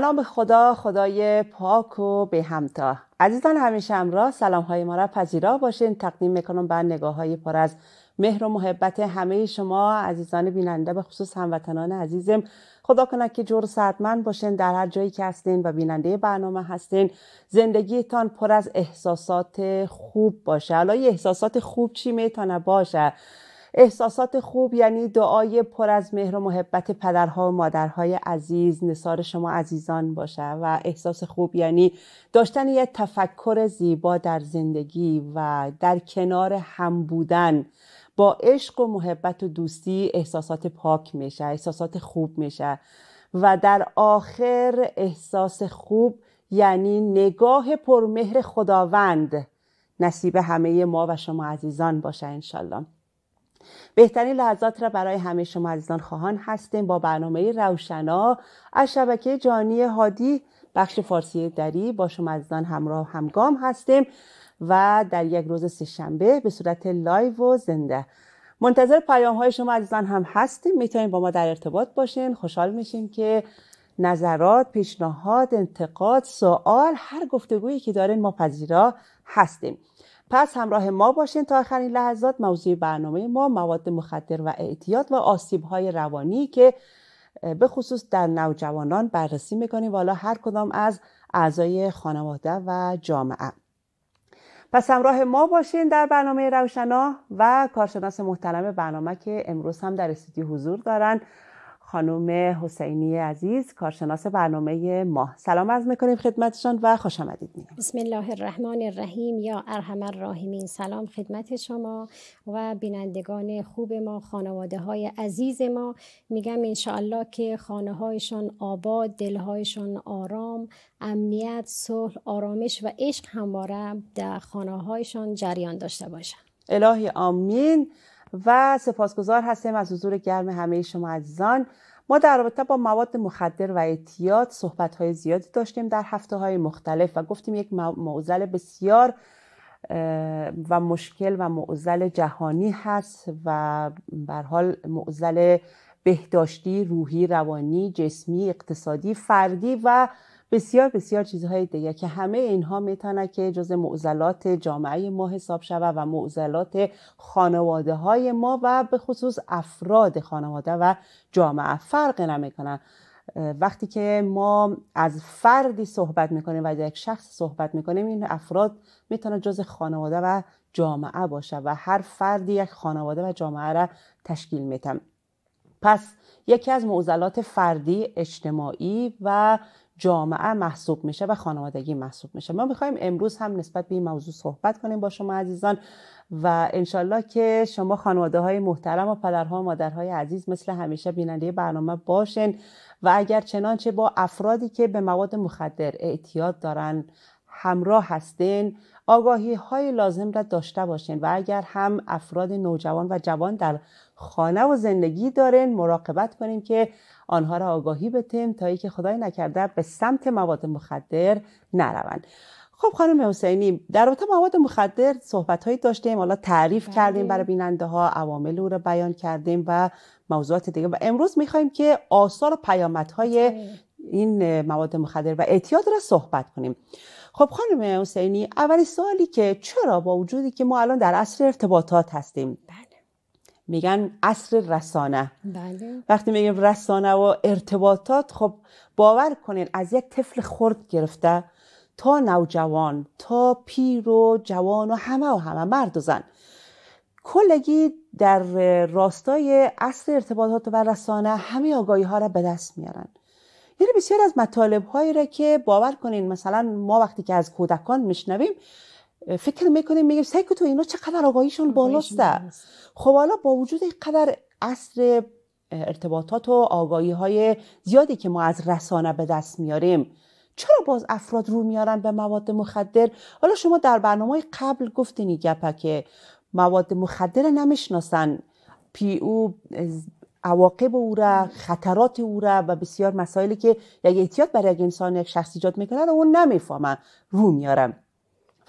سلام به خدا خدای پاک و به همتا عزیزان همیشه همراه سلام های ما را پذیرا باشین تقدیم میکنم به نگاه های پر از مهر و محبت همه شما عزیزان بیننده به خصوص هموطنان عزیزم خدا کنه که جور سعدمند باشین در هر جایی که هستین و بیننده برنامه هستین زندگیتان پر از احساسات خوب باشه حالا احساسات خوب چی میتونه باشه احساسات خوب یعنی دعای پر از مهر و محبت پدرها و مادرهای عزیز نصار شما عزیزان باشه و احساس خوب یعنی داشتن یه تفکر زیبا در زندگی و در کنار هم بودن با عشق و محبت و دوستی احساسات پاک میشه احساسات خوب میشه و در آخر احساس خوب یعنی نگاه پرمهر خداوند نصیب همه ما و شما عزیزان باشه انشالله بهترین لحظات را برای همه شما عزیزان خواهان هستیم با برنامه روشنا از شبکه جانی هادی بخش فارسی دری با شما عزیزان همراه همگام هستیم و در یک روز سهشنبه به صورت لایو و زنده منتظر پیام های شما عزیزان هم هستیم میتونید با ما در ارتباط باشین خوشحال میشیم که نظرات، پیشنهاد، انتقاد، سوال هر گفتگویی که دارین ما پذیرا هستیم پس همراه ما باشین تا آخرین لحظات موضوع برنامه ما مواد مخدر و اعتیاد و آسیب های روانی که به خصوص در نوجوانان بررسی میکنیم والا هر کدام از اعضای خانواده و جامعه پس همراه ما باشین در برنامه روشنا و کارشناس محترم برنامه که امروز هم در استودیو حضور دارن خانم حسینی عزیز کارشناس برنامه ما سلام عرض میکنیم خدمتشان و خوش آمدید بسم الله الرحمن الرحیم یا ارحم الراحمین سلام خدمت شما و بینندگان خوب ما خانواده های عزیز ما میگم انشاءالله که خانه هایشان آباد دلهایشان آرام امنیت صلح آرامش و عشق همواره در خانه هایشان جریان داشته باشند الهی آمین و سپاسگزار هستیم از حضور گرم همه شما عزیزان ما در رابطه با مواد مخدر و اعتیاد صحبت های زیادی داشتیم در هفته های مختلف و گفتیم یک معضل بسیار و مشکل و معضل جهانی هست و بر حال معضل بهداشتی، روحی، روانی، جسمی، اقتصادی، فردی و بسیار بسیار چیزهای دیگه که همه اینها میتونه که جز معضلات جامعه ما حساب شود و معضلات خانواده های ما و به خصوص افراد خانواده و جامعه فرق نمیکنن وقتی که ما از فردی صحبت میکنیم و از یک شخص صحبت میکنیم این افراد میتونه جز خانواده و جامعه باشه و هر فردی یک خانواده و جامعه را تشکیل میتن. پس یکی از معضلات فردی اجتماعی و جامعه محسوب میشه و خانوادگی محسوب میشه ما میخوایم امروز هم نسبت به این موضوع صحبت کنیم با شما عزیزان و انشالله که شما خانواده های محترم و پدرها و مادرهای عزیز مثل همیشه بیننده برنامه باشین و اگر چنانچه با افرادی که به مواد مخدر اعتیاد دارن همراه هستین آگاهی های لازم را داشته باشین و اگر هم افراد نوجوان و جوان در خانه و زندگی دارین مراقبت کنیم که آنها را آگاهی بتیم تا اینکه که خدای نکرده به سمت مواد مخدر نروند خب خانم حسینی در رابطه مواد مخدر صحبت هایی داشتیم حالا تعریف بله. کردیم برای بیننده ها عوامل او بیان کردیم و موضوعات دیگه و امروز میخوایم که آثار و پیامدهای بله. این مواد مخدر و اعتیاد را صحبت کنیم خب خانم حسینی اولین سوالی که چرا با وجودی که ما الان در عصر ارتباطات هستیم بله. میگن عصر رسانه بله. وقتی میگیم رسانه و ارتباطات خب باور کنین از یک طفل خرد گرفته تا نوجوان تا پیر و جوان و همه و همه مرد و زن کلگی در راستای اصل ارتباطات و رسانه همه آگاهی ها را به دست میارن یعنی بسیار از مطالب هایی را که باور کنین مثلا ما وقتی که از کودکان میشنویم فکر میکنیم میگیم کن تو اینا چقدر آگاهیشون بالاسته خب حالا با وجود اینقدر اصر ارتباطات و آگاهی های زیادی که ما از رسانه به دست میاریم چرا باز افراد رو میارن به مواد مخدر حالا شما در برنامه قبل گفتین گپه که مواد مخدر نمیشناسن پی او عواقب او را خطرات او را و بسیار مسائلی که یک احتیاط برای یک انسان یک شخص ایجاد میکنه رو اون نمیفهمن رو میارن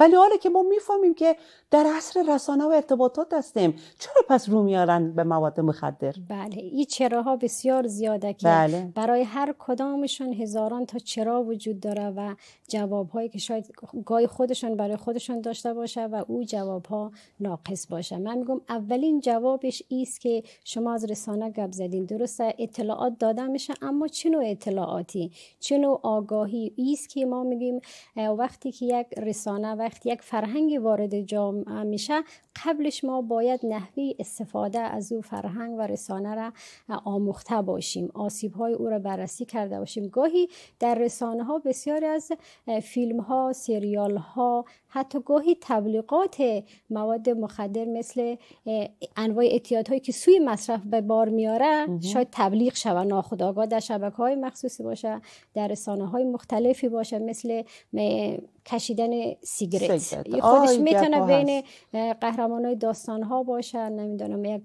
ولی حالا که ما میفهمیم که در عصر رسانه و ارتباطات هستیم چرا پس رو میارن به مواد مخدر بله این چراها بسیار زیاده که بله. برای هر کدامشون هزاران تا چرا وجود داره و جوابهایی که شاید گاهی خودشون برای خودشون داشته باشه و او جوابها ناقص باشه من میگم اولین جوابش ایست که شما از رسانه گپ زدین درسته اطلاعات داده میشه اما چه نوع اطلاعاتی چه نوع آگاهی ایست که ما میگیم وقتی که یک رسانه و وقتی یک فرهنگ وارد جامعه میشه قبلش ما باید نحوی استفاده از او فرهنگ و رسانه را آموخته باشیم آسیب های او را بررسی کرده باشیم گاهی در رسانه ها بسیاری از فیلم ها سریال ها حتی گاهی تبلیغات مواد مخدر مثل انواع اعتیاد هایی که سوی مصرف به بار میاره شاید تبلیغ شود ناخودآگاه در شبکه های مخصوصی باشه در رسانه های مختلفی باشه مثل کشیدن سیگرت, خودش میتونه بین قهرمان های داستان ها باشه نمیدونم یک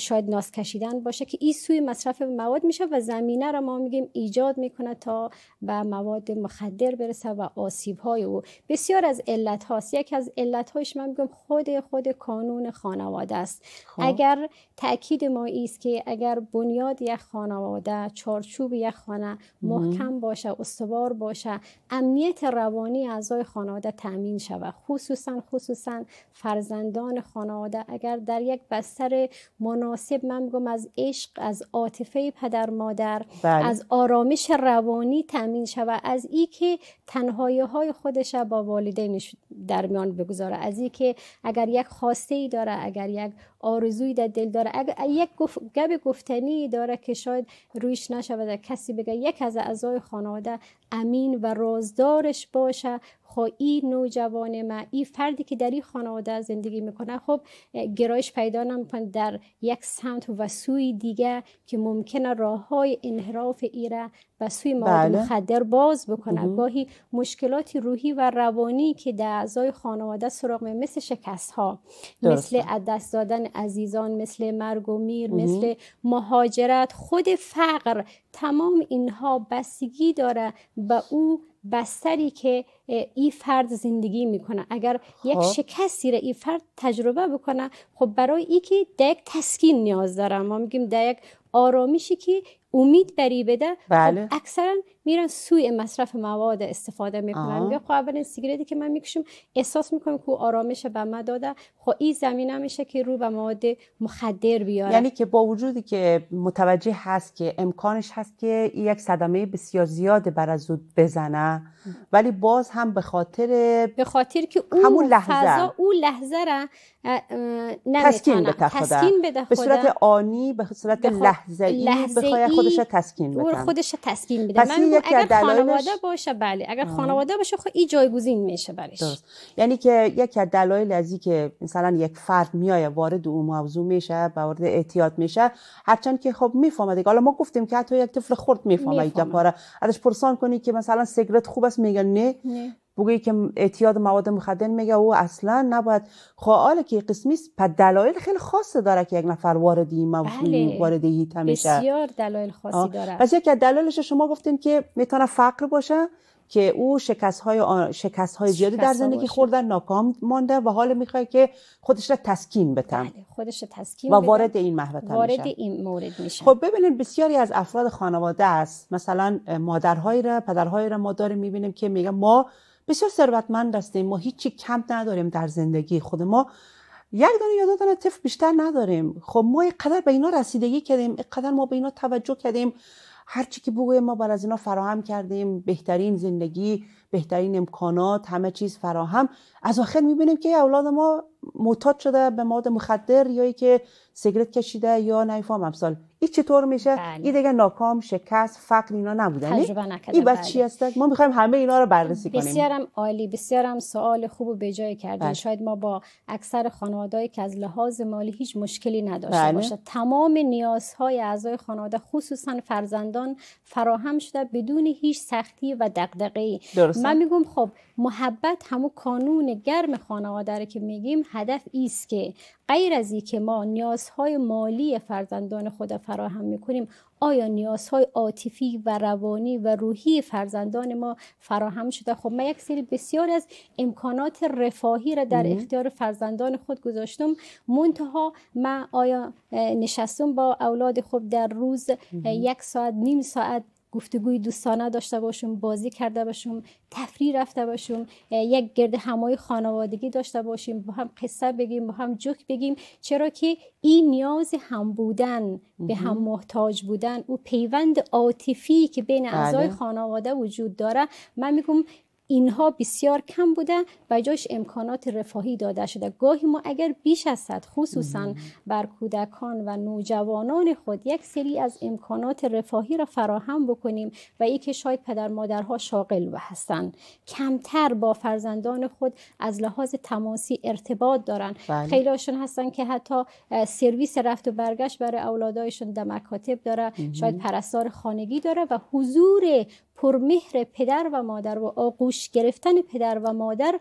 شاید ناس کشیدن باشه که این سوی مصرف مواد میشه و زمینه را ما میگیم ایجاد میکنه تا به مواد مخدر برسه و آسیب های او بسیار از علت هاست یکی از علت هایش من میگم خود خود کانون خانواده است خب. اگر تاکید ما است که اگر بنیاد یک خانواده چارچوب یک خانه محکم باشه استوار باشه امنیت روانی از اعضای خانواده تامین شود خصوصا خصوصا فرزندان خانواده اگر در یک بستر مناسب من میگم از عشق از عاطفه پدر مادر بله. از آرامش روانی تامین شود از ای که تنهایی های خودش با والدینش در میان بگذاره از ای که اگر یک خواسته ای داره اگر یک آرزوی در دل داره اگر یک گف... گب گفتنی داره که شاید رویش نشود کسی بگه یک از اعضای خانواده امین و رازدارش باشه خب این نوجوان ما این فردی که در این خانواده زندگی میکنه خب گرایش پیدا نمیکنه در یک سمت و سوی دیگه که ممکنه راه های انحراف ایره را سوی مواد بله. مخدر باز بکنه امه. گاهی مشکلات روحی و روانی که در اعضای خانواده سراغ مثل شکست ها مثل از دست دادن عزیزان مثل مرگ و میر مثل مهاجرت خود فقر تمام اینها بستگی داره به او بستری که این فرد زندگی میکنه اگر یک خب. شکستی را این فرد تجربه بکنه خب برای ای که در یک تسکین نیاز داره ما میگیم در یک آرامشی که امید بری بده خب بله. خب اکثرا میرن سوی مصرف مواد استفاده میکنن یا خب اولین که من میکشم احساس میکنم که آرامش به من داده خب این زمینه میشه که رو به مواد مخدر بیاره یعنی که با وجودی که متوجه هست که امکانش هست که یک صدمه بسیار زیاد بر از بزنه ولی باز هم به خاطر به خاطر که اون همون لحظه فضا او لحظه را تسکین بده تسکین به صورت آنی به صورت لحظه‌ای لحظه بخواد خودش تسکین بده خودش تسکین بده اگر خانواده باشه بله اگر خانواده باشه خب این جایگزین میشه برش یعنی که یکی از دلایل از که مثلا یک فرد میایه وارد اون موضوع میشه وارد احتیاط میشه هرچند که خب میفهمه حالا ما گفتیم که حتی یک طفل خرد میفهمه این ازش پرسان کنی که مثلا سیگرت خوب است میگن نه, نه. بگویی که اعتیاد مواد مخدر میگه او اصلا نباید خواهاله که قسمی پر دلایل خیلی خاصه داره که یک نفر وارد این موضوع بله. وارد این بسیار دلایل خاصی داره پس یکی از دلایلش شما گفتین که میتونه فقر باشه که او شکست های, زیاد شکست های زیادی شکست در زندگی خوردن ناکام مانده و حال میخواد که خودش را تسکین بتم بله خودش تسکین و وارد این محوطه میشه وارد این مورد میشه خب ببینید بسیاری از افراد خانواده است مثلا مادرهایی را پدرهایی را ما داریم میبینیم که میگه ما بسیار ثروتمند هستیم ما هیچی کم نداریم در زندگی خود ما یک دانه یا دانه طفل بیشتر نداریم خب ما قدر به اینا رسیدگی کردیم قدر ما به اینا توجه کردیم هر که بگویم ما بر از اینا فراهم کردیم بهترین زندگی بهترین امکانات همه چیز فراهم از آخر میبینیم که اولاد ما معتاد شده به مواد مخدر یا که سیگرت کشیده یا نمیفهم امثال این چطور میشه بله. این دیگه ناکام شکست فقر اینا نبودن تجربه نکرده این بچی بله. هست ما میخوایم همه اینا رو بررسی کنیم بسیارم عالی بسیارم سوال خوب و به جای کردین بله. شاید ما با اکثر خانوادهایی که از لحاظ مالی هیچ مشکلی نداشته بله. باشه تمام نیازهای اعضای خانواده خصوصا فرزندان فراهم شده بدون هیچ سختی و دغدغه‌ای من میگم خب محبت همون کانون گرم خانواده رو که میگیم هدف ایست که غیر از که ما نیازهای مالی فرزندان خود فراهم میکنیم آیا نیازهای عاطفی و روانی و روحی فرزندان ما فراهم شده خب من یک سری بسیار از امکانات رفاهی را در اختیار فرزندان خود گذاشتم منتها من آیا نشستم با اولاد خوب در روز یک ساعت نیم ساعت گفتگوی دوستانه داشته باشم بازی کرده باشم تفریح رفته باشم یک گرد همای خانوادگی داشته باشیم با هم قصه بگیم با هم جوک بگیم چرا که این نیاز هم بودن به هم محتاج بودن او پیوند عاطفی که بین اعضای بله. خانواده وجود داره من میگم اینها بسیار کم بوده و جاش امکانات رفاهی داده شده گاهی ما اگر بیش از حد خصوصا بر کودکان و نوجوانان خود یک سری از امکانات رفاهی را فراهم بکنیم و ای که شاید پدر مادرها شاغل و هستن کمتر با فرزندان خود از لحاظ تماسی ارتباط دارن بله. خیلیشون هستن که حتی سرویس رفت و برگشت برای اولادایشون در مکاتب داره شاید پرستار خانگی داره و حضور پرمهر پدر و مادر و آغوش گرفتن پدر و مادر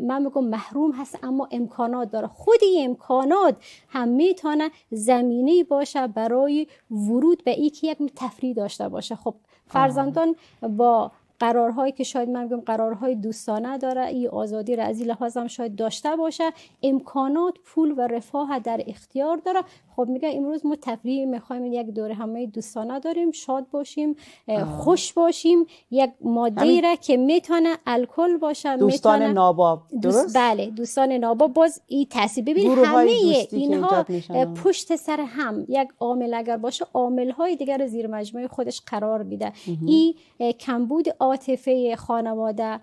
من میگم محروم هست اما امکانات داره خودی امکانات هم میتونه زمینه باشه برای ورود به ای که یک تفریح داشته باشه خب فرزندان با قرارهایی که شاید من بگم قرارهای دوستانه داره این آزادی را از این شاید داشته باشه امکانات پول و رفاه در اختیار داره خب میگن امروز ما تفریح میخوایم یک دوره همه دوستانه داریم شاد باشیم خوش باشیم یک ماده را که میتونه الکل باشه دوستان میتونه ناباب درست؟ بله دوستان ناباب باز این تاثیر ببین همه اینها پشت سر هم یک عامل اگر باشه عامل های دیگر زیر مجموعه خودش قرار میده این کمبود عاطفه خانواده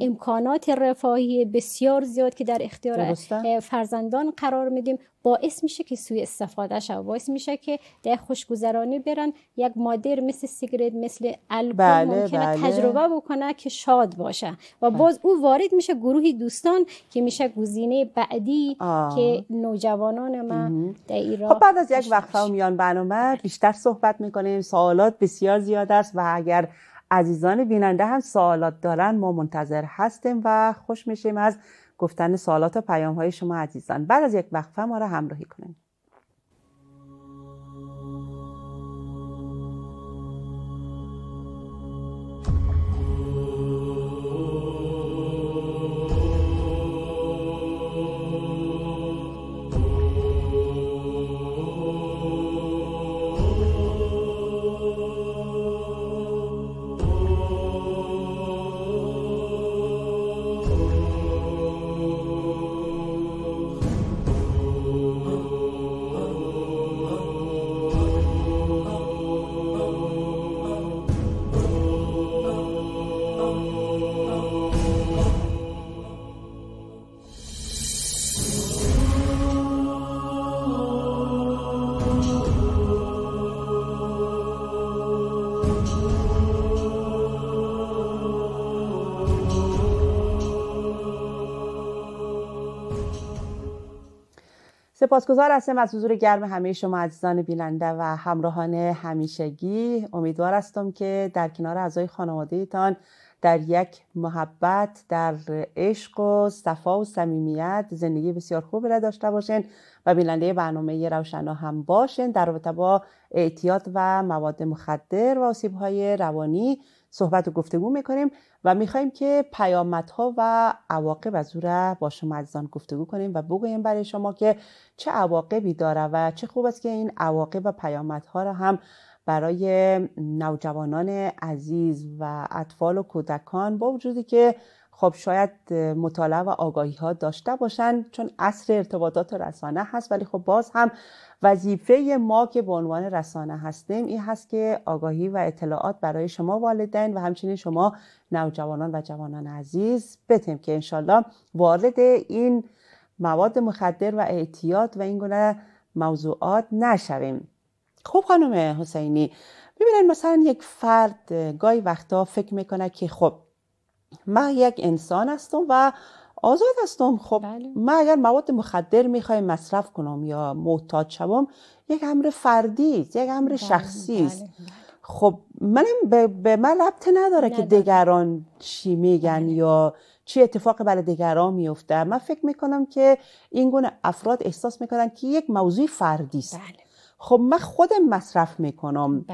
امکانات رفاهی بسیار زیاد که در اختیار فرزندان قرار میدیم باعث میشه که سوی استفاده و باعث میشه که در خوشگذرانی برن یک مادر مثل سیگرت مثل الکل بله، ممکنه بله. تجربه بکنه که شاد باشه و بله. باز او وارد میشه گروهی دوستان که میشه گزینه بعدی که نوجوانان ما در ایران خب بعد از یک وقفه میان برنامه بیشتر صحبت میکنیم سوالات بسیار زیاد است و اگر عزیزان بیننده هم سوالات دارن ما منتظر هستیم و خوش میشیم از گفتن سوالات و پیام های شما عزیزان بعد از یک وقفه ما را همراهی کنید سپاسگزار هستم از حضور گرم همه شما عزیزان بیننده و همراهان همیشگی امیدوار هستم که در کنار اعضای خانواده خانوادهتان در یک محبت در عشق و صفا و صمیمیت زندگی بسیار خوب را داشته باشین و بیننده برنامه روشنا هم باشین در رابطه با اعتیاد و مواد مخدر و آسیب های روانی صحبت و گفتگو میکنیم و میخواییم که پیامدها و عواقب از او را با شما عزیزان گفتگو کنیم و بگوییم برای شما که چه عواقبی داره و چه خوب است که این عواقب و پیامدها را هم برای نوجوانان عزیز و اطفال و کودکان با وجودی که خب شاید مطالعه و آگاهی ها داشته باشن چون اصر ارتباطات و رسانه هست ولی خب باز هم وظیفه ما که به عنوان رسانه هستیم این هست که آگاهی و اطلاعات برای شما والدین و همچنین شما نوجوانان و جوانان عزیز بتیم که انشالله وارد این مواد مخدر و اعتیاد و این گونه موضوعات نشویم خب خانم حسینی ببینید مثلا یک فرد گاهی وقتا فکر میکنه که خب من یک انسان هستم و آزاد هستم خب بله. من اگر مواد مخدر میخوای مصرف کنم یا معتاد شوم یک امر فردی یک امر بله، شخصی است بله، خب منم به, من ربط نداره که دیگران چی میگن یا چی اتفاق برای دیگران میفته من فکر میکنم که این گونه افراد احساس میکنن که یک موضوع فردی است خب من خودم مصرف میکنم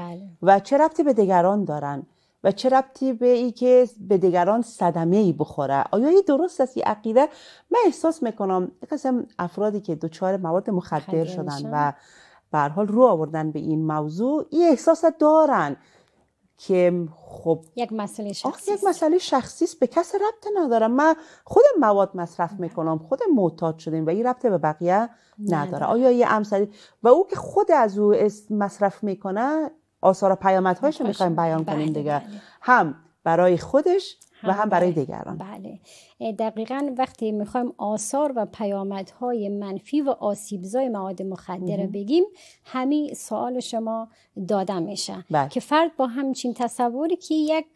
و چه ربطی به دیگران دارن و چه ربطی به ای که به دیگران صدمه ای بخوره آیا این درست است این عقیده من احساس میکنم قسم افرادی که دوچار مواد مخدر شدن و به حال رو آوردن به این موضوع این احساس دارن که خب یک مسئله شخصی یک مسئله شخصی به کس ربط نداره من خودم مواد مصرف میکنم خودم معتاد شدیم و این ربط به بقیه نداره آیا یه امسری و او که خود از او مصرف میکنه آثار و پیامدهاش رو میخوایم بیان کنیم بله، دیگه بله. هم برای خودش و هم برای دیگران بله دقیقا وقتی میخوایم آثار و پیامدهای منفی و آسیبزای مواد مخدر رو بگیم همین سوال شما داده میشه بله. که فرد با همچین تصوری که یک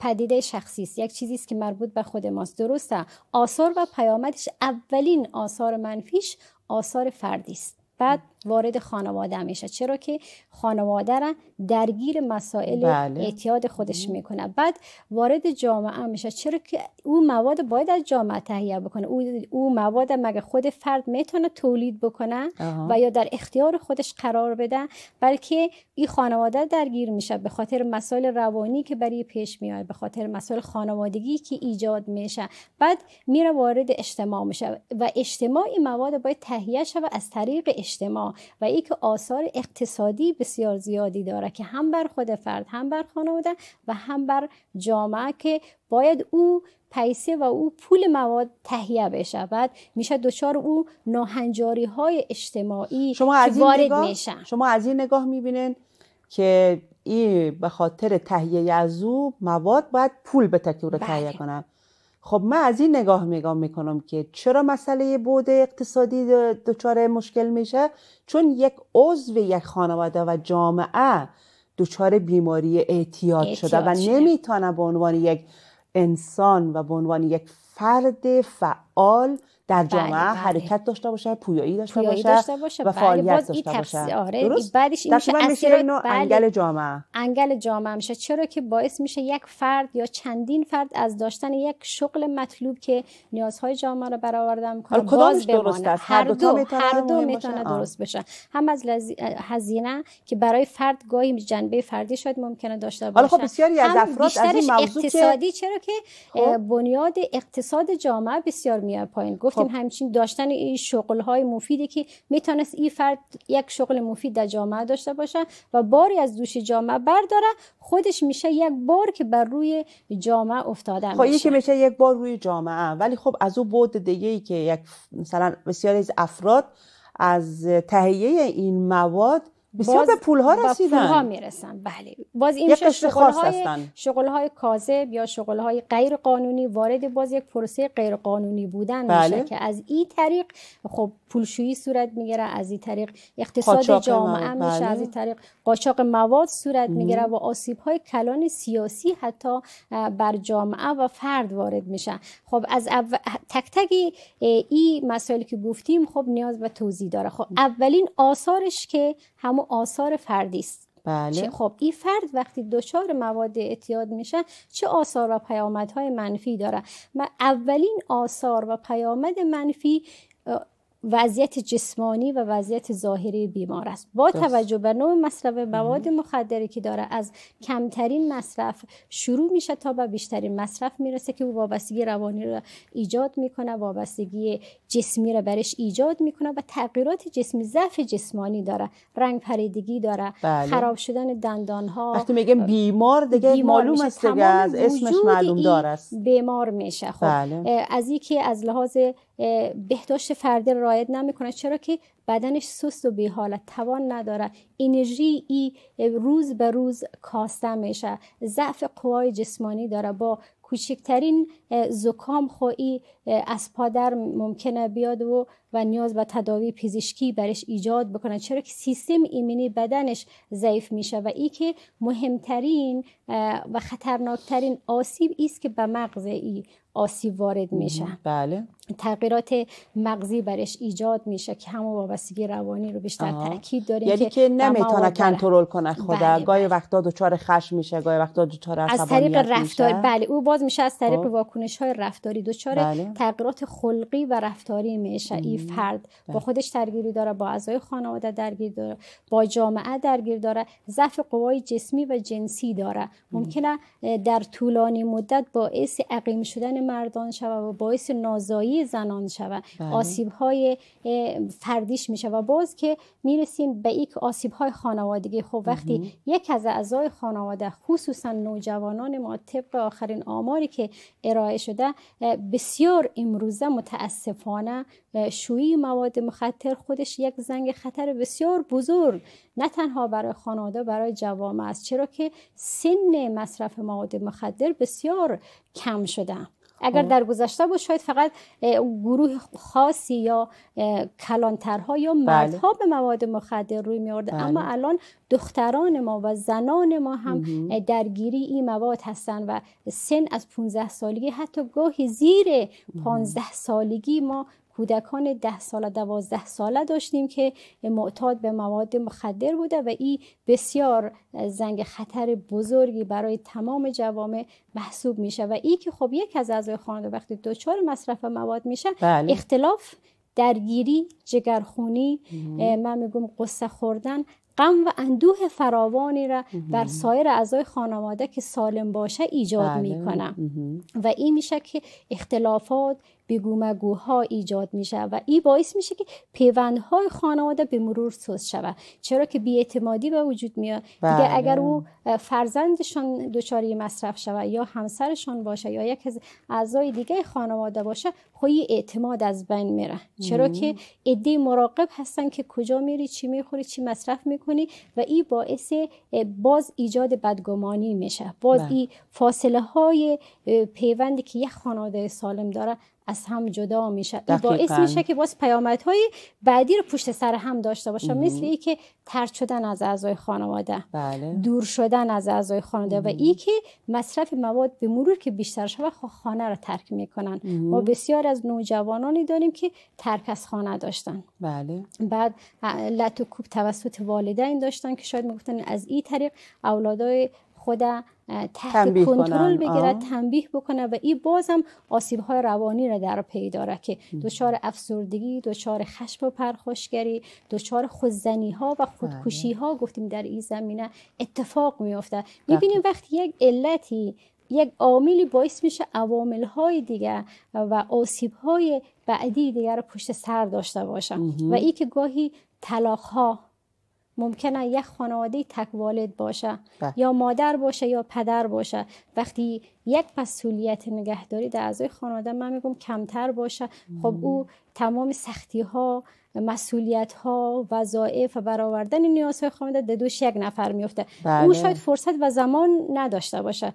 پدیده شخصی است یک چیزی است که مربوط به خود ماست درسته آثار و پیامدش اولین آثار منفیش آثار فردی است بعد وارد خانواده میشه چرا که خانواده درگیر مسائل بله. اعتیاد خودش میکنه بعد وارد جامعه میشه چرا که او مواد باید از جامعه تهیه بکنه او, او مواد مگه خود فرد میتونه تولید بکنه و یا در اختیار خودش قرار بده بلکه این خانواده درگیر میشه به خاطر مسائل روانی که برای پیش میاد به خاطر مسائل خانوادگی که ایجاد میشه بعد میره وارد اجتماع میشه و اجتماعی مواد باید تهیه و از طریق اجتماع و یک آثار اقتصادی بسیار زیادی داره که هم بر خود فرد هم بر خانواده و هم بر جامعه که باید او پیسه و او پول مواد تهیه بشه بعد میشه دچار او ناهنجاری های اجتماعی شما از وارد نگاه میشن شما از این نگاه میبینین که این به خاطر تهیه از او مواد باید پول به تکیور رو بله. تهیه کنن خب من از این نگاه میگم میکنم که چرا مسئله بود اقتصادی دچار مشکل میشه چون یک عضو یک خانواده و جامعه دچار بیماری اعتیاد شده و نمیتونه به عنوان یک انسان و به عنوان یک فرد فعال در بله، جامعه بله، بله. حرکت داشته باشه پویایی داشته, پویایی داشته باشه و بله، فعالیت بله، داشته باشه آره درست؟ بعدش این میشه, بله. انگل جامعه انگل جامعه میشه چرا که باعث میشه یک فرد یا چندین فرد از داشتن یک شغل مطلوب که نیازهای جامعه رو برآورده میکنه باز درست هر, هر دو هر دو میتونه درست بشه هم از لز... هزینه که برای فرد گاهی جنبه فردی شاید ممکنه داشته باشه حالا خب بسیاری از افراد از این موضوع اقتصادی چرا که خب؟ بنیاد اقتصاد جامعه بسیار میاد پایین گفت خب. همچین داشتن این شغل های مفیدی که میتونست این فرد یک شغل مفید در جامعه داشته باشه و باری از دوش جامعه برداره خودش میشه یک بار که بر روی جامعه افتاده خب که میشه یک بار روی جامعه ولی خب از او بود دیگه ای که یک مثلا بسیاری از افراد از تهیه این مواد بسیار به ها رسیدن ها میرسن بله باز این های شغل های کاذب یا های غیر قانونی وارد باز یک پروسه غیر قانونی بودن بله. میشه که از این طریق خب پولشویی صورت میگیره از این طریق اقتصاد جامعه بله. میشه از بله. این طریق قاچاق مواد صورت میگیره و آسیب های کلان سیاسی حتی بر جامعه و فرد وارد میشه خب از او... تک تک این مسائلی که گفتیم خب نیاز به توضیح داره خب اولین آثارش که هم همون آثار فردی است بله. خب این فرد وقتی دچار مواد اعتیاد میشه چه آثار و پیامدهای منفی داره و اولین آثار و پیامد منفی وضعیت جسمانی و وضعیت ظاهری بیمار است با توجه به نوع مصرف مواد مخدری که داره از کمترین مصرف شروع میشه تا به بیشترین مصرف میرسه که وابستگی روانی رو ایجاد میکنه وابستگی جسمی رو برش ایجاد میکنه و تغییرات جسمی ضعف جسمانی داره رنگ پریدگی داره بله. خراب شدن دندان ها وقتی میگم بیمار دیگه بیمار معلوم است دیگه از اسمش معلوم دار بیمار میشه خب بله. از یکی از لحاظ بهداشت فردی را رعایت نمیکنه چرا که بدنش سست و بیحاله توان نداره انرژی ای روز به روز کاسته میشه ضعف قوای جسمانی داره با کوچکترین زکام خویی از پادر ممکنه بیاد و و نیاز به تداوی پزشکی برش ایجاد بکنه چرا که سیستم ایمنی بدنش ضعیف میشه و ای که مهمترین و خطرناکترین آسیب است که به مغز ای آسیب وارد میشه بله تغییرات مغزی برش ایجاد میشه که همون وابستگی روانی رو بیشتر تاکید داریم یعنی که, که نمیتونه کنترل کنه خدا بله،, بله گاهی وقتا دچار خشم میشه گاهی وقتا دچار از طریق رفتار بله او باز میشه از طریق خب. واکنش های رفتاری دچار بله. تغییرات خلقی و رفتاری میشه فرد با بله. خودش درگیری داره با اعضای خانواده درگیر داره با جامعه درگیر داره ضعف قوای جسمی و جنسی داره ممکنه در طولانی مدت باعث عقیم شدن مردان شوه و باعث نازایی زنان شوه بله. آسیب های فردیش میشه و باز که میرسیم به یک آسیب های خانوادگی خب وقتی یک از اعضای خانواده خصوصا نوجوانان ما طبق آخرین آماری که ارائه شده بسیار امروزه متاسفانه شوی مواد مخدر خودش یک زنگ خطر بسیار بزرگ نه تنها برای خانواده برای جوامع است چرا که سن مصرف مواد مخدر بسیار کم شده اگر خب. در گذشته بود شاید فقط گروه خاصی یا کلانترها یا بله. مردها به مواد مخدر روی میارده بله. اما الان دختران ما و زنان ما هم درگیری این مواد هستند و سن از 15 سالگی حتی گاهی زیر 15 سالگی ما کودکان ده ساله دوازده ساله داشتیم که معتاد به مواد مخدر بوده و این بسیار زنگ خطر بزرگی برای تمام جوامع محسوب میشه و ای که خب یک از اعضای خانواده وقتی دچار مصرف مواد میشه بله. اختلاف درگیری جگرخونی من میگم قصه خوردن غم و اندوه فراوانی را بر سایر اعضای خانواده که سالم باشه ایجاد بله. میکنه و این میشه که اختلافات بگومگوها ایجاد میشه و این باعث میشه که پیوندهای خانواده به مرور سوز شود چرا که اعتمادی به وجود میاد دیگه بله. اگر او فرزندشان دچار مصرف شود یا همسرشان باشه یا یک از اعضای دیگه خانواده باشه خوی خب اعتماد از بین میره چرا که عده مراقب هستن که کجا میری چی میخوری چی مصرف میکنی و این باعث باز ایجاد بدگمانی میشه باز بله. این فاصله های پیوندی که یک خانواده سالم داره از هم جدا میشه این باعث میشه که باز پیامدهای بعدی رو پشت سر هم داشته باشه مثل ای که ترد شدن از اعضای خانواده بله. دور شدن از اعضای خانواده و ای که مصرف مواد به مرور که بیشتر شده خانه رو ترک میکنن ما بسیار از نوجوانانی داریم که ترک از خانه داشتن بله بعد لط و کوب توسط والدین داشتن که شاید میگفتن از این طریق اولادای خود تحت کنترل بگیرد تنبیه بکنه و این باز هم آسیب های روانی را در پی داره که دچار افسردگی دچار خشم و پرخوشگری دچار خودزنی ها و خودکشی ها بله. گفتیم در این زمینه اتفاق میافته میبینیم وقتی یک علتی یک عاملی باعث میشه عوامل های دیگه و آسیب های بعدی دیگر رو پشت سر داشته باشم. و این که گاهی طلاق ها ممکنه یک خانواده تک والد باشه بله. یا مادر باشه یا پدر باشه وقتی یک مسئولیت نگهداری در اعضای خانواده من میگم کمتر باشه خب او تمام سختی ها مسئولیت ها وظایف و برآوردن نیازهای خانواده در دوش یک نفر میفته بله. او شاید فرصت و زمان نداشته باشه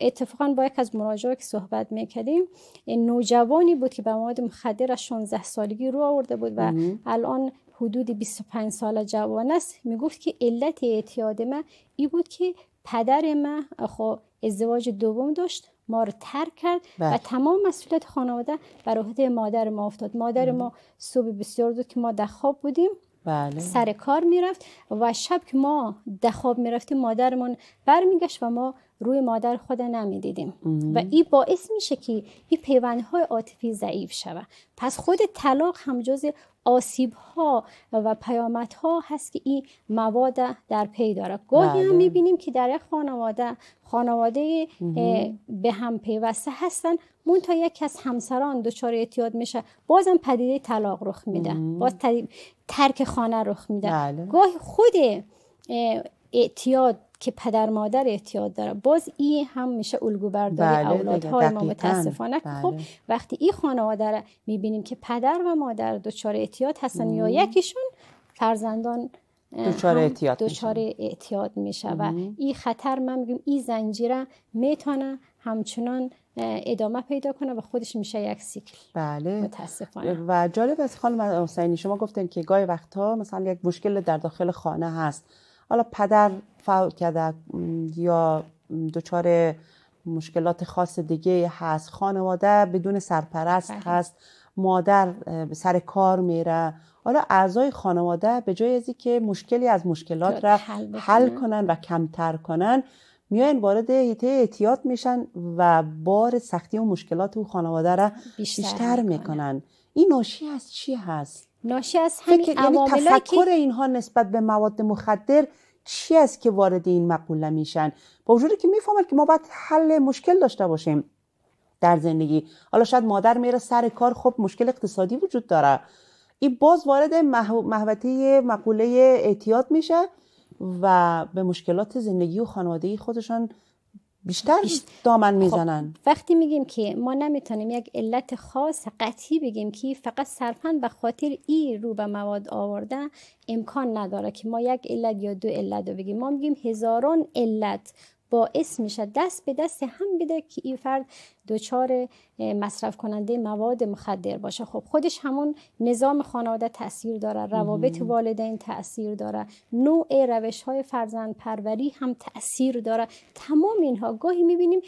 اتفاقا با یک از مراجعه که صحبت میکردیم نوجوانی بود که به مواد مخدر از 16 سالگی رو آورده بود و الان حدود 25 سال جوان است میگفت که علت اعتیاد من ای بود که پدر من خب، ازدواج دوم داشت ما رو ترک کرد و بله. تمام مسئولیت خانواده بر عهده مادر ما افتاد مادر ما صبح بسیار دو که ما در خواب بودیم بله. سر کار میرفت و شب که ما در خواب میرفتیم مادرمون برمیگشت و ما روی مادر خود نمیدیدیم و این باعث میشه که این پیوندهای عاطفی ضعیف شود پس خود طلاق هم جز آسیب ها و پیامت ها هست که این مواد در پی داره گاهی هم بله. میبینیم که در یک خانواده خانواده به هم پیوسته هستن مون تا یک از همسران دچار اعتیاد میشه بازم پدیده طلاق رخ میده باز ترک خانه رخ میده بله. گاهی خود اعتیاد که پدر مادر اعتیاد داره باز ای هم میشه الگو برداری بله اولادهای ما متاسفانه خب، بله. خب وقتی این خانواده را میبینیم که پدر و مادر دچار اعتیاد هستن یا یکیشون فرزندان دچار اعتیاد اعتیاد میشه و این خطر من میگم این زنجیره میتونه همچنان ادامه پیدا کنه و خودش میشه یک سیکل بله متاسفانه و جالب است خانم حسینی شما گفتین که گاهی وقتها مثلا یک مشکل در داخل خانه هست حالا پدر فوت کرده یا دچار مشکلات خاص دیگه هست خانواده بدون سرپرست بله. هست مادر سر کار میره حالا اعضای خانواده به جای از که مشکلی از مشکلات را حل, کنن و کمتر کنن میان وارد هیته اعتیاد میشن و بار سختی و مشکلات و خانواده را بیشتر, بیشتر میکنن این ناشی از چی هست ناشی از همین یعنی تفکر که... اینها نسبت به مواد مخدر چی است که وارد این مقوله میشن با وجودی که میفهمن که ما باید حل مشکل داشته باشیم در زندگی حالا شاید مادر میره سر کار خب مشکل اقتصادی وجود داره این باز وارد محوطه مقوله اعتیاد میشه و به مشکلات زندگی و خانوادگی خودشان بیشتر دامن خب، میزنن وقتی میگیم که ما نمیتونیم یک علت خاص قطعی بگیم که فقط صرفا به خاطر ای رو به مواد آورده امکان نداره که ما یک علت یا دو علت رو بگیم ما میگیم هزاران علت باعث میشه دست به دست هم بده که این فرد دچار مصرف کننده مواد مخدر باشه خب خودش همون نظام خانواده تاثیر داره روابط والدین تاثیر داره نوع روش های فرزند پروری هم تاثیر داره تمام اینها گاهی میبینیم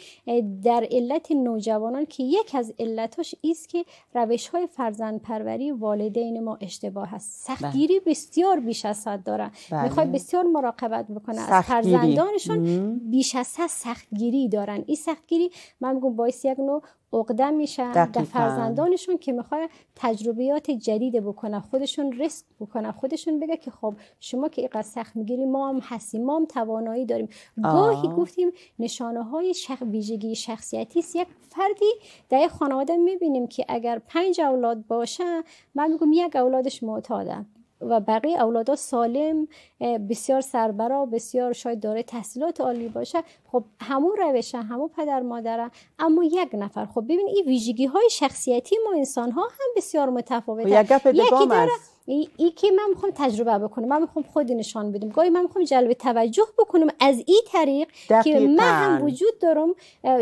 در علت نوجوانان که یک از علتاش ایست که روش های فرزند پروری والدین ما اشتباه هست بله. سختگیری بسیار بیش از حد داره بله. میخواد بسیار مراقبت بکنه از فرزندانشون بیش از حد سختگیری دارن این سختگیری من میگم باعث یک نوع عقده میشن در فرزندانشون که میخوای تجربیات جدید بکنن خودشون ریسک بکنن خودشون بگه که خب شما که اینقدر سخت میگیری ما هم هستیم ما هم توانایی داریم گاهی گفتیم نشانه های شخ... ویژگی شخصیتی است یک فردی در خانواده میبینیم که اگر پنج اولاد باشه من میگم یک اولادش معتاده و بقیه اولادا سالم بسیار سربرا بسیار شاید داره تحصیلات عالی باشه خب همون روشه همون پدر مادره اما یک نفر خب ببین این ویژگی های شخصیتی ما انسان ها هم بسیار متفاوته خب یک داره یعنی ای که من میخوام تجربه بکنم من میخوام خودی نشان بدم گاهی من میخوام جلب توجه بکنم از این طریق که من هم وجود دارم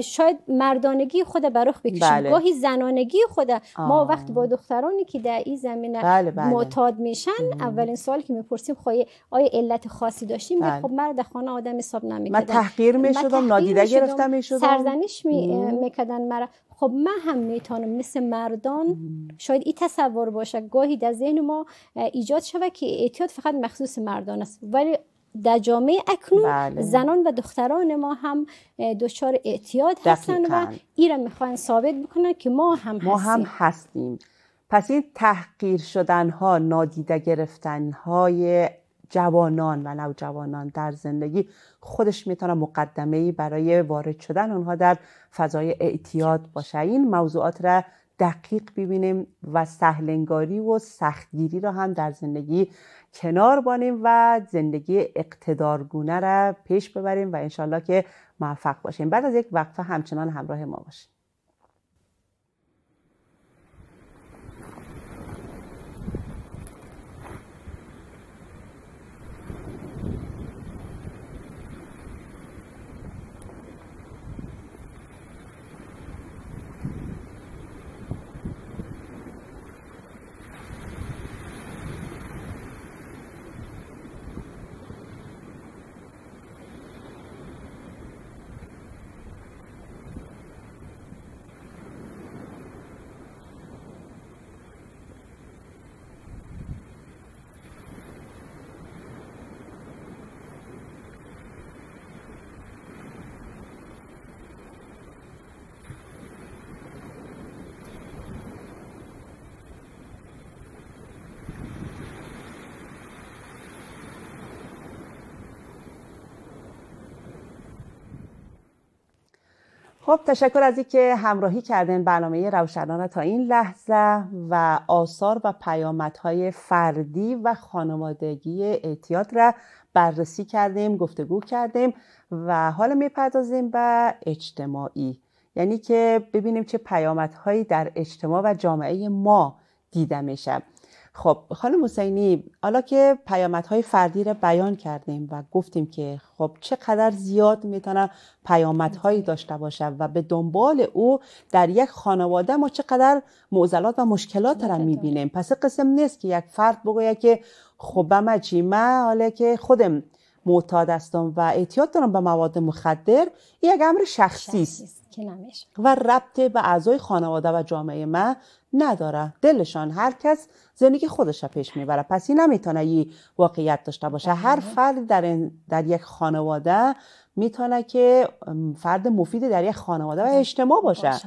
شاید مردانگی خود برخ بکشم بله. گاهی زنانگی خود ما وقتی با دخترانی که در این زمینه بله، بله. معتاد میشن اولین سوال که میپرسیم خواهی خب، آیا علت خاصی داشتیم بله. خب من در خانه آدم حساب نمیکردم من تحقیر میشدم نادیده گرفته میشدم سرزنش میکردن مرا خب من هم میتونم مثل مردان شاید این تصور باشه گاهی در ذهن ما ایجاد شود که اعتیاد فقط مخصوص مردان است ولی در جامعه اکنون بله. زنان و دختران ما هم دچار اعتیاد هستند و این را میخوان ثابت بکنن که ما هم ما هستیم. هم هستیم پس این تحقیر شدن ها نادیده گرفتن های جوانان و نوجوانان در زندگی خودش میتونه مقدمه ای برای وارد شدن اونها در فضای اعتیاد باشه این موضوعات را دقیق ببینیم و سهلنگاری و سختگیری را هم در زندگی کنار بانیم و زندگی اقتدارگونه را پیش ببریم و انشالله که موفق باشیم بعد از یک وقفه همچنان همراه ما باشیم خب تشکر از اینکه همراهی کردن برنامه روشنان تا این لحظه و آثار و پیامدهای فردی و خانوادگی اعتیاد را بررسی کردیم گفتگو کردیم و حالا میپردازیم به اجتماعی یعنی که ببینیم چه پیامدهایی در اجتماع و جامعه ما دیده میشه خب خانم حسینی حالا که پیامدهای فردی را بیان کردیم و گفتیم که خب چقدر زیاد میتونه پیامدهایی داشته باشه و به دنبال او در یک خانواده ما چقدر معضلات و مشکلات را میبینیم پس قسم نیست که یک فرد بگویه که خب ما حالا که خودم معتاد هستم و اعتیاد دارم به مواد مخدر این یک امر شخصی است نمیشه و ربط به اعضای خانواده و جامعه ما نداره دلشان هر کس زندگی خودش پیش میبره پس این نمیتونه یه واقعیت داشته باشه بله. هر فرد در, در یک خانواده میتونه که فرد مفید در یک خانواده و اجتماع باشه بله.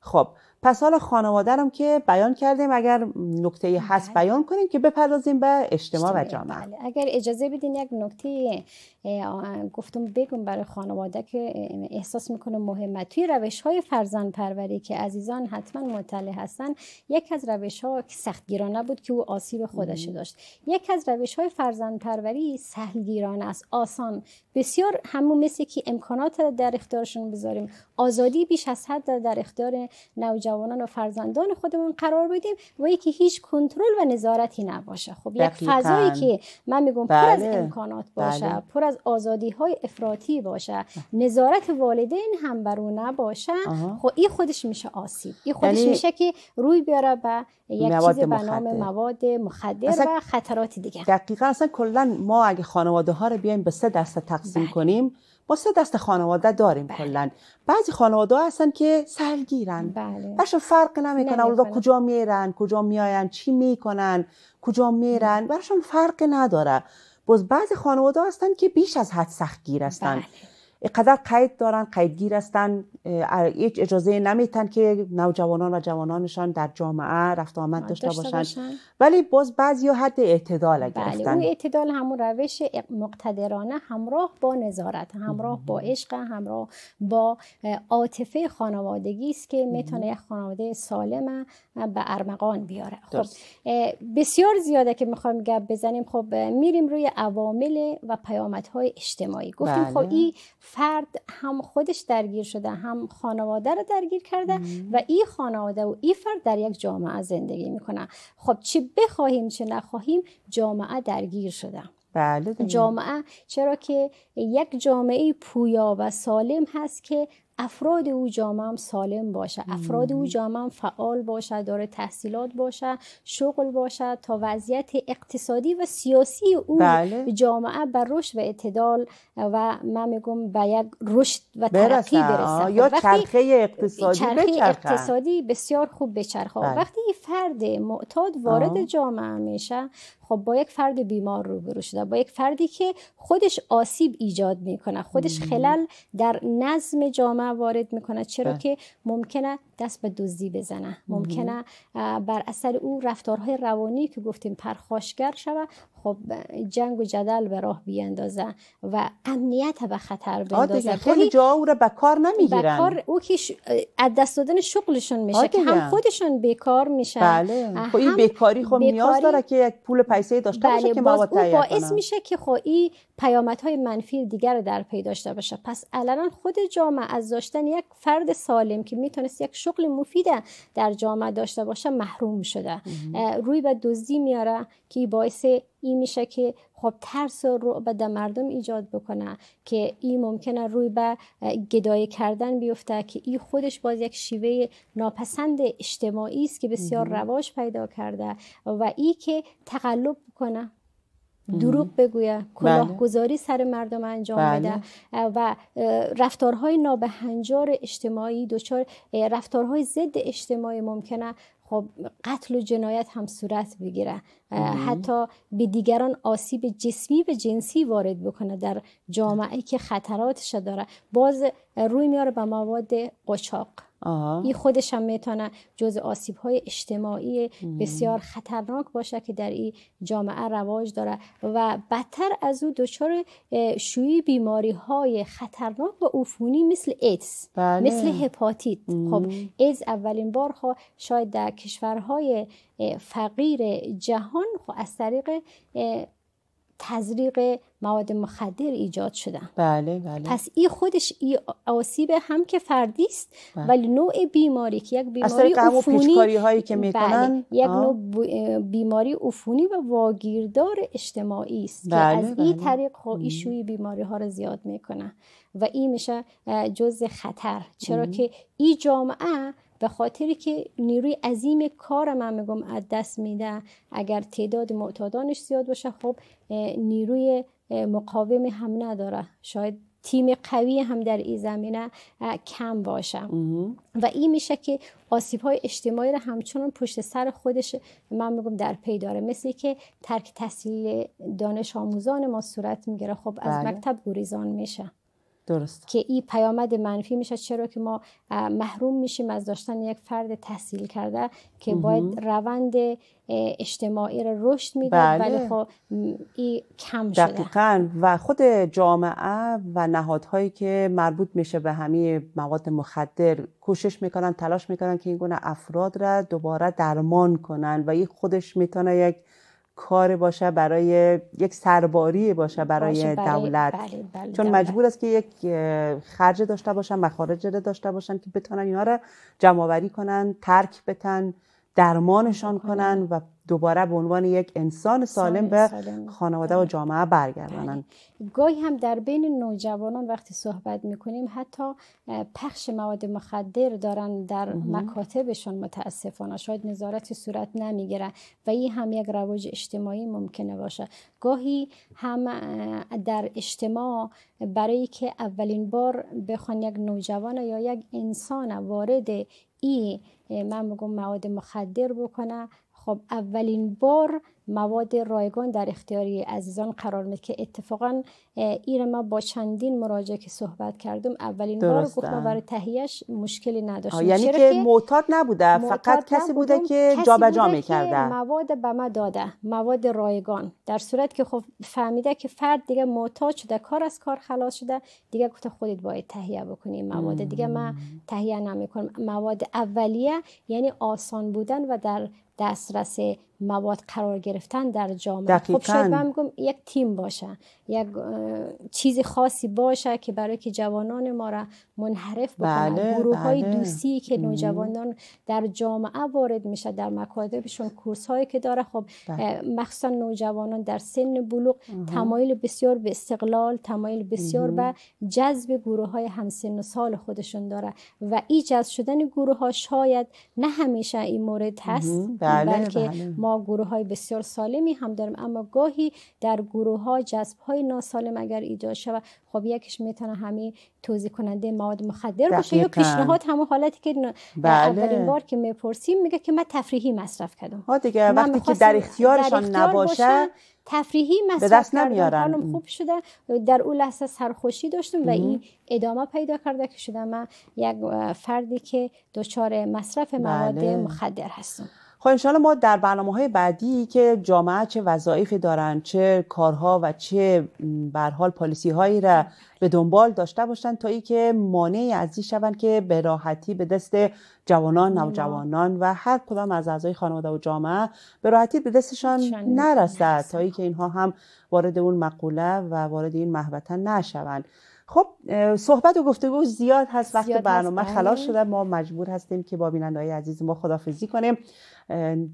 خب پس حالا خانواده رو که بیان کردیم اگر نکته هست آره. بیان کنیم که بپردازیم به اجتماع و جامعه بله. اگر اجازه بدین یک نکته گفتم بگم برای خانواده که احساس میکنه مهمه توی روش های فرزند پروری که عزیزان حتما مطلع هستن یک از روش ها سختگیرانه بود که او آسیب خودش داشت یک از روش های فرزند پروری سهلگیرانه است آسان بسیار همون مثل که امکانات در اختیارشون بذاریم آزادی بیش از حد در اختیار نوجوان جوانان و فرزندان خودمون قرار بدیم و یکی هیچ کنترل و نظارتی نباشه خب یک فضایی که من میگم پر از بله. امکانات باشه بله. پر از آزادی های افراطی باشه نظارت والدین هم بر او نباشه خب این خودش میشه آسیب این خودش یعنی میشه که روی بیاره به یک چیز به نام مواد مخدر و خطرات دیگه دقیقا اصلا کلا ما اگه خانواده ها رو بیایم به سه دسته تقسیم بله. کنیم ما سه دست خانواده داریم بله. کلا بعضی خانواده هستن که سلگیرن بله. فرق نمیکنه اولادا کجا میرن کجا میاین چی میکنن کجا میرن بله. براشون فرق نداره باز بعضی خانواده هستن که بیش از حد سختگیر هستن بله. اقدر قید دارن قیدگیر هستن هیچ اجازه نمیتن که نوجوانان و جوانانشان در جامعه رفت آمد داشته, داشته باشن. ولی باز بعضی حد اعتدال بله اون اعتدال همون روش مقتدرانه همراه با نظارت همراه با عشق همراه با عاطفه خانوادگی است که میتونه یک خانواده سالم به ارمغان بیاره خب بسیار زیاده که میخوایم گپ بزنیم خب میریم روی عوامل و پیامدهای اجتماعی گفتیم خب بله. این فرد هم خودش درگیر شده هم خانواده رو درگیر کرده و این خانواده و این فرد در یک جامعه زندگی میکنن خب چی بخواهیم چه نخواهیم جامعه درگیر شده بله جامعه چرا که یک جامعه پویا و سالم هست که افراد او جامعه سالم باشه افراد او جامعه فعال باشه داره تحصیلات باشه شغل باشه تا وضعیت اقتصادی و سیاسی او بله. جامعه بر رشد و اعتدال و من میگم به یک رشد و ترقی برسه یا خب، چرخه اقتصادی اقتصادی بسیار خوب بچرخه بله. وقتی فرد معتاد وارد آه. جامعه میشه خب با یک فرد بیمار روبرو شده با یک فردی که خودش آسیب ایجاد میکنه خودش خلل در نظم جامعه وارد میکنه چرا بله. که ممکنه دست به دزدی بزنه ممکنه بر اثر او رفتارهای روانی که گفتیم پرخاشگر شود خب جنگ و جدل به راه بیاندازه و امنیت به خطر بندازه خیلی جا او را به کار نمیگیرن کار او که از دست دادن شغلشون میشه که هم خودشون بیکار میشن بله خب این بیکاری خب بیکاری... نیاز داره که یک پول پیسه داشته بله. باشه که مواد تهیه باعث میشه که خب این پیامدهای منفی دیگر در پی داشته باشه پس الان خود جامعه از داشتن یک فرد سالم که میتونست یک شغل مفید در جامعه داشته باشه محروم شده روی به دزدی میاره که باعث این میشه که خب ترس و رعب در مردم ایجاد بکنه که این ممکنه روی به گدای کردن بیفته که این خودش باز یک شیوه ناپسند اجتماعی است که بسیار رواج پیدا کرده و ای که تقلب بکنه دروغ بگوید بله. گذاری سر مردم انجام بله. بده و رفتارهای نابهنجار اجتماعی دچار رفتارهای ضد اجتماعی ممکنه خب قتل و جنایت هم صورت بگیره حتی به دیگران آسیب جسمی و جنسی وارد بکنه در جامعه که خطراتش داره باز روی میاره به مواد قچاق آها. این خودش هم میتونه جز آسیب های اجتماعی بسیار خطرناک باشه که در این جامعه رواج داره و بدتر از او دچار شویی بیماری های خطرناک و عفونی مثل ایدز بله. مثل هپاتیت خب ایدز اولین بار خواه شاید در کشورهای فقیر جهان خب، از طریق تزریق مواد مخدر ایجاد شدن بله بله پس این خودش ای آسیب هم که فردی است بله. ولی نوع بیماری که یک بیماری عفونی هایی که میکنن بله. یک نوع بیماری عفونی و واگیردار اجتماعی است که بله، از این بله. طریق خواهی خب بیماری ها رو زیاد میکنن و این میشه جز خطر چرا که این جامعه به خاطری که نیروی عظیم کار من میگم از دست میده اگر تعداد معتادانش زیاد باشه خب نیروی مقاوم هم نداره شاید تیم قوی هم در این زمینه کم باشه و این میشه که آسیب های اجتماعی رو همچنان پشت سر خودش من میگم در پی داره مثل که ترک تحصیل دانش آموزان ما صورت میگیره خب از بله. مکتب گریزان میشه درست. که این پیامد منفی میشه چرا که ما محروم میشیم از داشتن یک فرد تحصیل کرده که باید روند اجتماعی رو رشد میده بله. ولی خب این کم شده دقیقا و خود جامعه و نهادهایی که مربوط میشه به همه مواد مخدر کوشش میکنن تلاش میکنن که این گونه افراد را دوباره درمان کنن و این خودش میتونه یک کار باشه برای یک سرباری باشه برای بله، دولت بله، بله، چون مجبور است که یک خرج داشته باشن مخارج داشته باشن که بتونن اینا رو جمع کنن ترک بتن درمانشان آره. کنن و دوباره به عنوان یک انسان سالم به آره. خانواده و جامعه برگردانن بله. گاهی هم در بین نوجوانان وقتی صحبت میکنیم حتی پخش مواد مخدر دارن در مکاتبشون متاسفانه شاید نظارتی صورت نمیگیره و این هم یک رواج اجتماعی ممکنه باشه گاهی هم در اجتماع برای که اولین بار بخوان یک نوجوان یا یک انسان وارد این من میگم مواد مخدر بکنه خب اولین بار مواد رایگان در اختیاری عزیزان قرار میده که اتفاقا ایر ما با چندین مراجعه که صحبت کردم اولین بار گفتم برای تهیهش مشکلی نداشت یعنی که, معتاد نبوده فقط کسی بوده که جابجا میکرده مواد به ما داده مواد رایگان در صورت که خب فهمیده که فرد دیگه معتاد شده کار از کار خلاص شده دیگه گفته خودت باید تهیه بکنی مواد دیگه من تهیه نمیکنم مواد اولیه یعنی آسان بودن و در دسترس مواد قرار گرفتن در جامعه خب شاید من میگم یک تیم باشه یک چیز خاصی باشه که برای که جوانان ما را منحرف بکنن بله، گروه های بله. دوستی که نوجوانان در جامعه وارد میشه در مکاتبشون کورس هایی که داره خب بله. مخصوصا نوجوانان در سن بلوغ تمایل بسیار به استقلال تمایل بسیار به جذب گروه های همسن و سال خودشون داره و جذب شدن گروه ها شاید نه همیشه این مورد هست بله، بلکه بله. ما گروه های بسیار سالمی هم داریم اما گاهی در گروه ها جذب های ناسالم اگر ایجاد شود خب یکیش میتونه همین توضیح کننده مواد مخدر باشه یا پیشنهاد همون حالتی که بله. اولین بار که میپرسیم میگه که من تفریحی مصرف کردم ها دیگه وقتی که در اختیارشان در اختیار نباشه تفریحی مصرف به دست خوب شده در اون لحظه سرخوشی داشتم و این ادامه پیدا کرده که شدم من یک فردی که دچار مصرف مواد بله. مخدر هستم خب انشاءالله ما در برنامه های بعدی که جامعه چه وظایفی دارن چه کارها و چه برحال پالیسی هایی را به دنبال داشته باشن تا ای که مانعی ازی شوند که به راحتی به دست جوانان نوجوانان و هر کدام از اعضای خانواده و جامعه به راحتی به دستشان نرسد تا ای که اینها هم وارد اون مقوله و وارد این محوطن نشوند خب صحبت و گفتگو زیاد هست وقت برنامه خلاص بله. شده ما مجبور هستیم که با بیننده عزیز ما خدافزی کنیم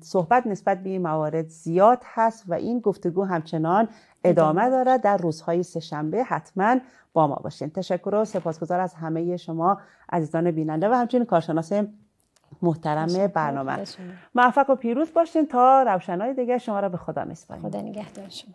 صحبت نسبت به این موارد زیاد هست و این گفتگو همچنان ادامه دارد در روزهای سهشنبه حتما با ما باشین تشکر و سپاسگزار از همه شما عزیزان بیننده و همچنین کارشناس محترم برنامه موفق و پیروز باشین تا روشنهای دیگر شما را به خدا میسپاریم خدا نگهدار شما